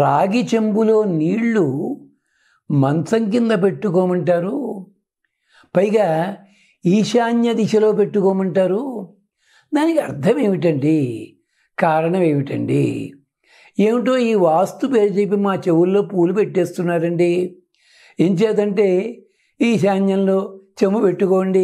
రాగి చెంబులో నీళ్లు మంచం కింద పెట్టుకోమంటారు పైగా ఈశాన్య దిశలో పెట్టుకోమంటారు దానికి అర్థం ఏమిటండి కారణం ఏమిటండి ఏమిటో ఈ వాస్తు పేరు చెప్పి మా చెవుల్లో పూలు పెట్టేస్తున్నారండి ఏం చేతంటే ఈశాన్యంలో చెంబు పెట్టుకోండి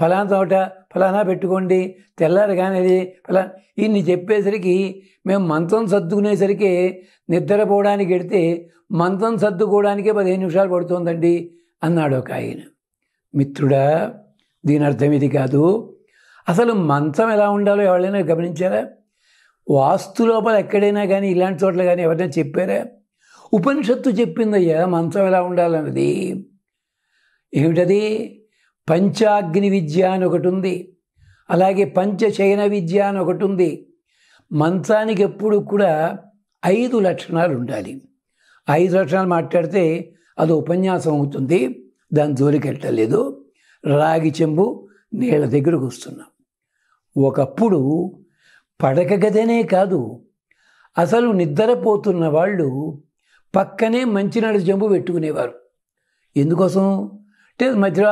ఫలానా తోట ఫలానా పెట్టుకోండి తెల్లారు కానీ ఫలా ఇన్ని చెప్పేసరికి మేము మంత్రం సర్దుకునేసరికి నిద్రపోవడానికి ఎడితే మంత్రం సర్దుకోవడానికే పదిహేను నిమిషాలు పడుతోందండి అన్నాడు ఒక ఆయన మిత్రుడా దీని అర్థం ఇది కాదు అసలు మంచం ఎలా ఉండాలో ఎవరైనా గమనించారా వాస్తు లోపల ఎక్కడైనా కానీ ఇలాంటి చోట్ల కానీ ఎవరైనా చెప్పారా ఉపనిషత్తు చెప్పిందయ్యా మంచం ఎలా ఉండాలన్నది ఏమిటది పంచాగ్ని విద్య అని ఒకటి ఉంది అలాగే పంచశయన విద్య అని ఒకటి ఉంది మంత్రానికి ఎప్పుడు కూడా ఐదు లక్షణాలు ఉండాలి ఐదు లక్షణాలు మాట్లాడితే అది ఉపన్యాసం అవుతుంది దాని జోలికి వెళ్ళలేదు రాగి చెంబు నీళ్ళ దగ్గరకు వస్తున్నాం ఒకప్పుడు పడక గదనే కాదు అసలు నిద్రపోతున్న వాళ్ళు పక్కనే మంచినీళ్ళ చెంబు పెట్టుకునేవారు ఎందుకోసం మధ్యలో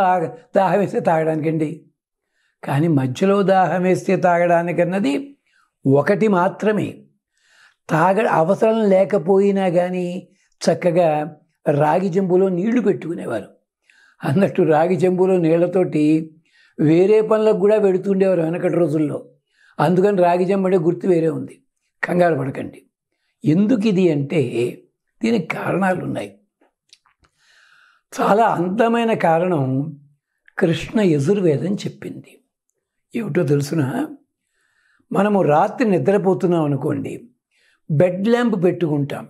దాహం వేస్తే తాగడానికండి కానీ మధ్యలో దాహం వేస్తే తాగడానికన్నది ఒకటి మాత్రమే తాగ అవసరం లేకపోయినా కానీ చక్కగా రాగి జంబులో నీళ్లు పెట్టుకునేవారు అన్నట్టు రాగి జంబులో నీళ్లతోటి వేరే పనులకు కూడా పెడుతుండేవారు వెనకటి రోజుల్లో అందుకని రాగి జంబడే గుర్తు వేరే ఉంది కంగారు పడకండి ఎందుకు ఇది అంటే దీనికి కారణాలు ఉన్నాయి చాలా అందమైన కారణం కృష్ణ యజుర్వేదం చెప్పింది ఏమిటో తెలుసిన మనము రాత్రి నిద్రపోతున్నాం అనుకోండి బెడ్ ల్యాంప్ పెట్టుకుంటాం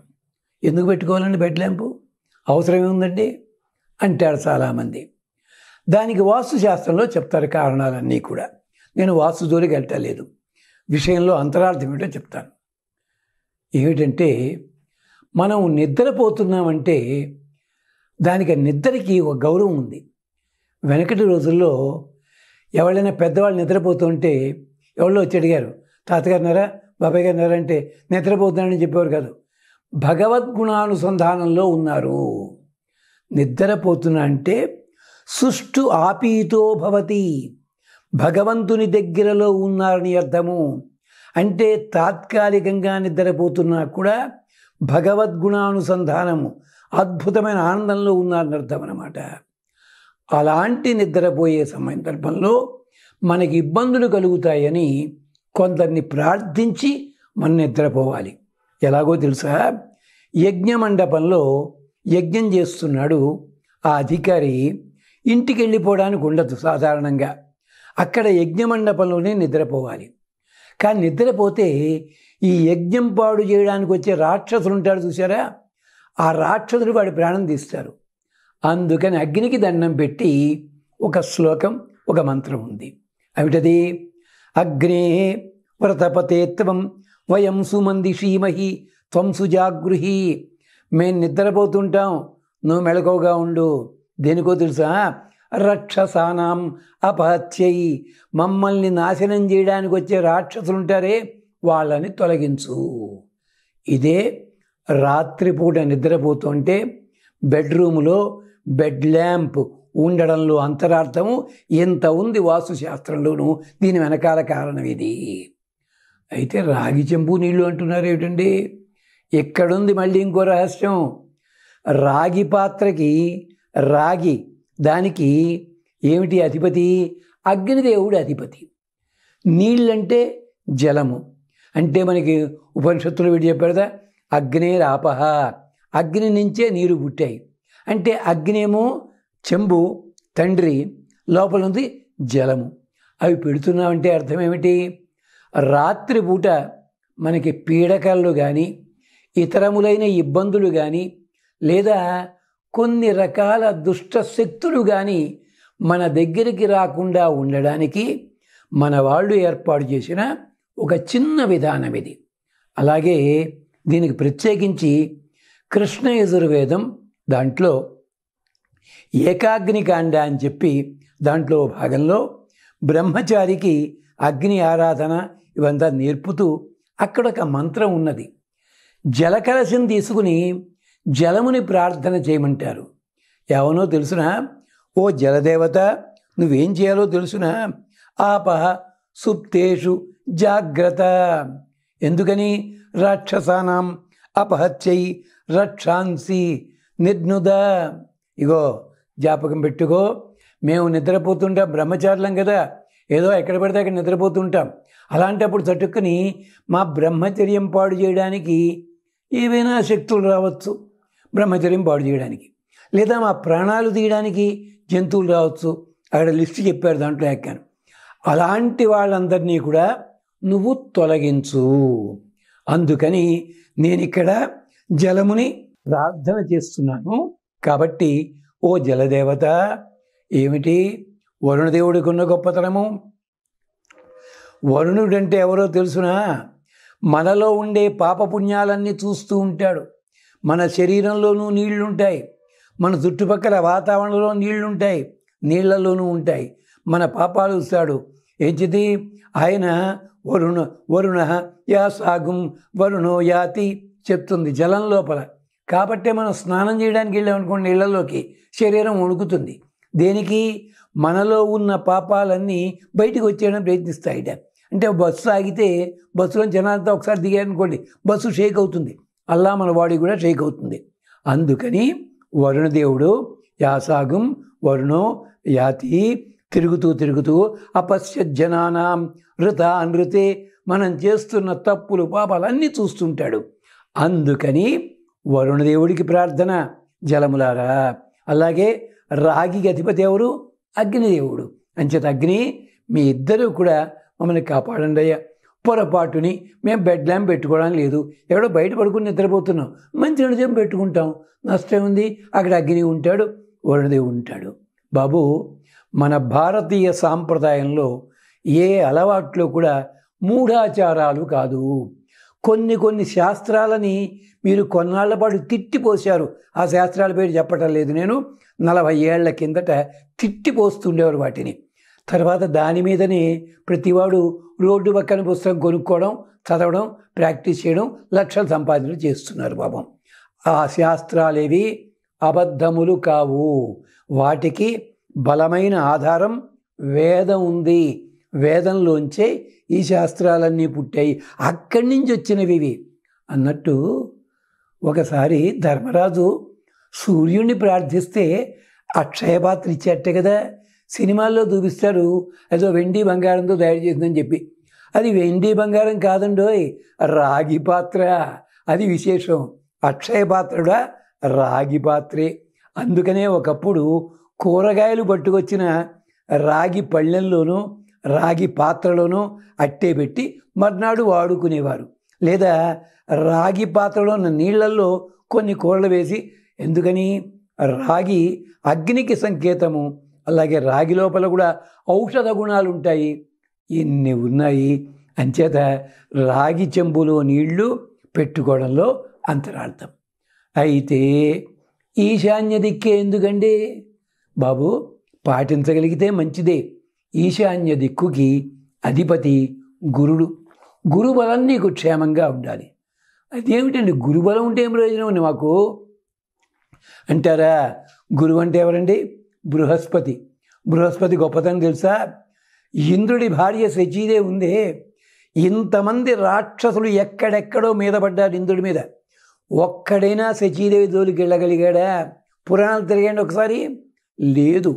ఎందుకు పెట్టుకోవాలండి బెడ్ ల్యాంపు అవసరం ఏముందండి అంటారు చాలామంది దానికి వాస్తు శాస్త్రంలో చెప్తారు కారణాలన్నీ కూడా నేను వాస్తు జోలికి వెళ్ళటలేదు విషయంలో అంతరార్థం ఏంటో చెప్తాను ఏమిటంటే మనం నిద్రపోతున్నామంటే దానికి నిద్రకి ఒక గౌరవం ఉంది వెనకటి రోజుల్లో ఎవరైనా పెద్దవాళ్ళు నిద్రపోతుంటే ఎవరో వచ్చి అడిగారు తాతగారినారా బాబాయ్ గారినారా అంటే నిద్రపోతున్నారని చెప్పేవారు కాదు భగవద్గుణానుసంధానంలో ఉన్నారు నిద్రపోతున్నా అంటే సుష్టు ఆపీతో భవతి భగవంతుని దగ్గరలో ఉన్నారని అర్థము అంటే తాత్కాలికంగా నిద్రపోతున్నా కూడా భగవద్గుణానుసంధానము అద్భుతమైన ఆనందంలో ఉన్నారని అర్థం అనమాట అలాంటి నిద్రపోయే సందర్భంలో మనకి ఇబ్బందులు కలుగుతాయని కొందరిని ప్రార్థించి మనం నిద్రపోవాలి ఎలాగో తెలుసా యజ్ఞ మండపంలో యజ్ఞం చేస్తున్నాడు ఆ అధికారి ఇంటికి వెళ్ళిపోవడానికి ఉండదు సాధారణంగా అక్కడ యజ్ఞమండపంలోనే నిద్రపోవాలి కానీ నిద్రపోతే ఈ యజ్ఞం పాడు చేయడానికి వచ్చే రాక్షసులు ఉంటాడు చూసారా ఆ రాక్షసుడు వాడి ప్రాణం తీస్తారు అందుకని అగ్నికి దండం పెట్టి ఒక శ్లోకం ఒక మంత్రం ఉంది అవిటది అగ్నే వ్రతపతేత్వం వయం సుమంది శ్రీమహి త్వం సుజాగృహి మేము నిద్రపోతుంటాం నువ్వు మెళకువగా ఉండు దేనికో తెలుసా రక్షసానాం అపహత్యయి మమ్మల్ని నాశనం చేయడానికి వచ్చే రాక్షసులుంటారే వాళ్ళని తొలగించు ఇదే రాత్రిపూట నిద్రపోతుంటే బెడ్రూమ్లో బెడ్ ల్యాంప్ ఉండడంలో అంతరార్థము ఎంత ఉంది వాస్తుశాస్త్రంలోనూ దీని వెనకాల కారణం ఇది అయితే రాగి చెంపు నీళ్ళు అంటున్నారు ఏమిటండి ఎక్కడుంది మళ్ళీ ఇంకో రహస్యం రాగి పాత్రకి రాగి దానికి ఏమిటి అధిపతి అగ్నిదేవుడు అధిపతి నీళ్ళంటే జలము అంటే మనకి ఉపనిషత్తులు వీడు చెప్పారు కదా అగ్నేరాపహ అగ్ని నుంచే నీరు పుట్టాయి అంటే అగ్నేమో చెంబు తండ్రి లోపల ఉంది జలము అవి పెడుతున్నామంటే అర్థం ఏమిటి రాత్రిపూట మనకి పీడకలు కానీ ఇతరములైన ఇబ్బందులు కానీ లేదా కొన్ని రకాల దుష్ట శక్తులు కానీ మన దగ్గరికి రాకుండా ఉండడానికి మన వాళ్ళు ఏర్పాటు చేసిన ఒక చిన్న విధానం ఇది అలాగే దీనికి ప్రత్యేకించి కృష్ణ యజుర్వేదం దాంట్లో ఏకాగ్నికాండ అని చెప్పి దాంట్లో భాగంలో బ్రహ్మచారికి అగ్ని ఆరాధన ఇవంతా నేర్పుతూ అక్కడ ఒక మంత్రం ఉన్నది జలకలశం తీసుకుని జలముని ప్రార్థన చేయమంటారు ఎవనో తెలుసునా ఓ జలదేవత నువ్వేం చేయాలో తెలుసునా ఆపహ సుప్తేషు జాగ్రత్త ఎందుకని రాక్షసానాం అపహత్యై రక్షాంసి నిర్నుద ఇగో జ్ఞాపకం పెట్టుకో మేము నిద్రపోతుంటాం బ్రహ్మచారులం కదా ఏదో ఎక్కడ పడితే అక్కడ నిద్రపోతుంటాం అలాంటప్పుడు చటుక్కుని మా బ్రహ్మచర్యం పాడు చేయడానికి ఏవైనా శక్తులు రావచ్చు బ్రహ్మచర్యం పాడు చేయడానికి లేదా మా ప్రాణాలు తీయడానికి జంతువులు రావచ్చు అక్కడ లిస్టు చెప్పారు దాంట్లో ఎక్కాను అలాంటి వాళ్ళందరినీ కూడా నువ్వు తొలగించు అందుకని నేను ఇక్కడ జలముని ప్రార్థన చేస్తున్నాను కాబట్టి ఓ జలదేవత ఏమిటి వరుణదేవుడికి ఉన్న గొప్పతనము వరుణుడంటే ఎవరో తెలుసునా మనలో ఉండే పాపపుణ్యాలన్నీ చూస్తూ ఉంటాడు మన శరీరంలోనూ నీళ్లుంటాయి మన చుట్టుపక్కల వాతావరణంలో నీళ్లుంటాయి నీళ్లలోనూ ఉంటాయి మన పాపాలు చూస్తాడు ఏంటిది ఆయన వరుణ వరుణ యా సాగుం వరుణో యాతి చెప్తుంది జలం లోపల కాబట్టే మనం స్నానం చేయడానికి వెళ్ళామనుకోండి నీళ్ళలోకి శరీరం వణుకుతుంది దేనికి మనలో ఉన్న పాపాలన్నీ బయటకు వచ్చేయడం ప్రయత్నిస్తాయి అంటే బస్సు ఆగితే బస్సులో జనాలతో ఒకసారి దిగారనుకోండి బస్సు షేక్ అవుతుంది అల్లా మన బాడీ కూడా షేక్ అవుతుంది అందుకని వరుణదేవుడు యాసాగం వరుణో యాతి తిరుగుతూ తిరుగుతూ అపశ్యజ్జనానాం రుత అనృతే మనం చేస్తున్న తప్పులు పాపాలన్నీ చూస్తుంటాడు అందుకని వరుణదేవుడికి ప్రార్థన జలములారా అలాగే రాగి అధిపతి ఎవరు అగ్నిదేవుడు అంచేత అగ్ని మీ ఇద్దరూ కూడా మమ్మల్ని కాపాడండి అయ్యా పొరపాటుని మేము బెడ్ ల్యాంప్ పెట్టుకోవడం లేదు ఎవడో బయట పడుకుని నిద్రపోతున్నాం మంచి నిజం పెట్టుకుంటాం నష్టం ఉంది అక్కడ అగ్ని ఉంటాడు వరుణదేవుడు ఉంటాడు బాబు మన భారతీయ సాంప్రదాయంలో ఏ అలవాట్లు కూడా మూఢాచారాలు కాదు కొన్ని కొన్ని శాస్త్రాలని మీరు కొన్నాళ్ల పాటు తిట్టిపోశారు ఆ శాస్త్రాల పేరు చెప్పటం లేదు నేను నలభై ఏళ్ల కిందట తిట్టిపోస్తుండేవారు వాటిని తర్వాత దాని మీదనే ప్రతివాడు రోడ్డు పక్కన పుస్తకం కొనుక్కోవడం చదవడం ప్రాక్టీస్ చేయడం లక్షలు సంపాదన చేస్తున్నారు పాపం ఆ శాస్త్రాలేవి అబద్ధములు కావు వాటికి బలమైన ఆధారం వేదం ఉంది వేదంలోంచే ఈ శాస్త్రాలన్నీ పుట్టాయి అక్కడి నుంచి వచ్చినవి ఇవి అన్నట్టు ఒకసారి ధర్మరాజు సూర్యుడిని ప్రార్థిస్తే అక్షయపాత్ర ఇచ్చేట కదా సినిమాల్లో చూపిస్తాడు ఏదో వెండి బంగారంతో తయారు చేసిందని చెప్పి అది వెండి బంగారం కాదండోయ్ రాగి పాత్ర అది విశేషం అక్షయ రాగి పాత్రే అందుకనే ఒకప్పుడు కూరగాయలు పట్టుకొచ్చిన రాగి పళ్ళెంలోనూ రాగి పాత్రలోనూ అట్టే పెట్టి మర్నాడు వాడుకునేవారు లేదా రాగి పాత్రలో ఉన్న నీళ్లల్లో కొన్ని కూరలు వేసి ఎందుకని రాగి అగ్నికి సంకేతము అలాగే రాగి లోపల కూడా ఔషధ గుణాలు ఉంటాయి ఇన్ని ఉన్నాయి అంచేత రాగి చెంబులో నీళ్లు పెట్టుకోవడంలో అంతరార్థం అయితే ఈశాన్య దిక్కే ఎందుకండి బాబు పాటించగలిగితే మంచిదే ఈశాన్య దిక్కుకి అధిపతి గురుడు గురుబలం నీకు క్షేమంగా ఉండాలి అదేమిటండి గురుబలం ఉంటే ఏం ప్రయోజనం అండి మాకు అంటారా గురువు అంటే ఎవరండి బృహస్పతి బృహస్పతి గొప్పతనం తెలుసా ఇంద్రుడి భార్య శచీదే ఉందే ఇంతమంది రాక్షసులు ఎక్కడెక్కడో మీద పడ్డారు ఇంద్రుడి మీద ఒక్కడైనా శచీదేవి జోలికి వెళ్ళగలిగాడా పురాణాలు తిరిగాండి ఒకసారి లేదు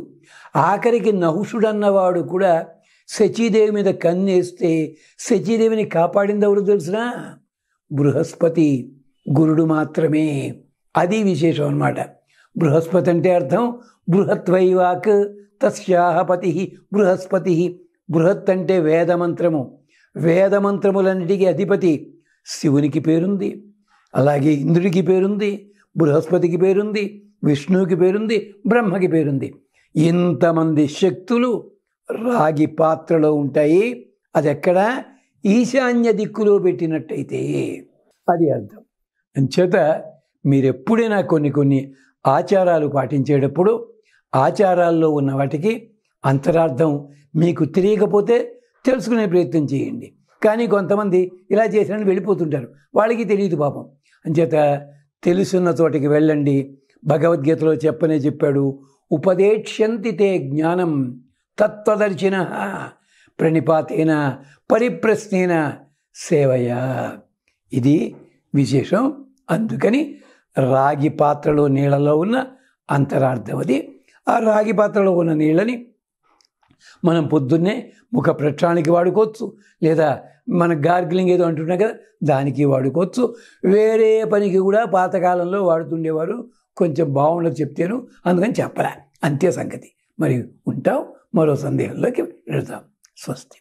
ఆఖరికి నహుషుడన్నవాడు కూడా శచీదేవి మీద కన్నేస్తే శచీదేవిని కాపాడింది ఎవరు తెలిసిన బృహస్పతి గురుడు మాత్రమే అది విశేషం అనమాట బృహస్పతి అంటే అర్థం బృహత్వైవాక్ తస్యాహపతి బృహస్పతి బృహత్ అంటే వేదమంత్రము వేదమంత్రములన్నిటికీ అధిపతి శివునికి పేరుంది అలాగే ఇంద్రుడికి పేరుంది బృహస్పతికి పేరుంది విష్ణువుకి పేరుంది బ్రహ్మకి పేరుంది ఇంతమంది శక్తులు రాగి పాత్రలో ఉంటాయి అది ఎక్కడ ఈశాన్య దిక్కులో పెట్టినట్టయితే అది అర్థం అంచేత మీరెప్పుడైనా కొన్ని కొన్ని ఆచారాలు పాటించేటప్పుడు ఆచారాల్లో ఉన్న వాటికి అంతరార్థం మీకు తెలియకపోతే తెలుసుకునే ప్రయత్నం చేయండి కానీ కొంతమంది ఇలా చేసినని వెళ్ళిపోతుంటారు వాళ్ళకి తెలియదు పాపం అంచేత తెలుసున్న చోటికి వెళ్ళండి భగవద్గీతలో చెప్పనే చెప్పాడు ఉపదేక్ష్యంతితే జ్ఞానం తత్వదర్శిన ప్రణిపాతేన పరిప్రశ్నేన సేవయ ఇది విశేషం అందుకని రాగి పాత్రలో నీళ్ళలో ఉన్న అంతరార్థం అది ఆ రాగి పాత్రలో ఉన్న నీళ్ళని మనం పొద్దున్నే ముఖ ప్రక్షానికి వాడుకోవచ్చు లేదా మన గార్గిలింగ్ ఏదో అంటున్నాం కదా దానికి వాడుకోవచ్చు వేరే పనికి కూడా పాతకాలంలో వాడుతుండేవారు కొంచెం బాగుండదు చెప్తేను అందుకని చెప్పలే అంతే సంగతి మరి ఉంటాం మరో సందేహంలోకి వెళ్తాం స్వస్తి